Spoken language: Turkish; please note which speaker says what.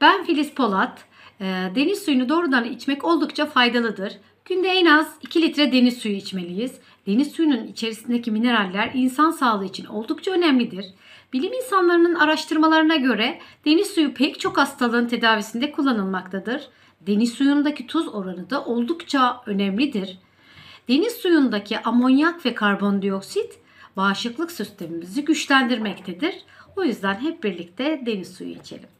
Speaker 1: Ben Filiz Polat. Ee, deniz suyunu doğrudan içmek oldukça faydalıdır. Günde en az 2 litre deniz suyu içmeliyiz. Deniz suyunun içerisindeki mineraller insan sağlığı için oldukça önemlidir. Bilim insanlarının araştırmalarına göre deniz suyu pek çok hastalığın tedavisinde kullanılmaktadır. Deniz suyundaki tuz oranı da oldukça önemlidir. Deniz suyundaki amonyak ve karbondioksit bağışıklık sistemimizi güçlendirmektedir. O yüzden hep birlikte deniz suyu içelim.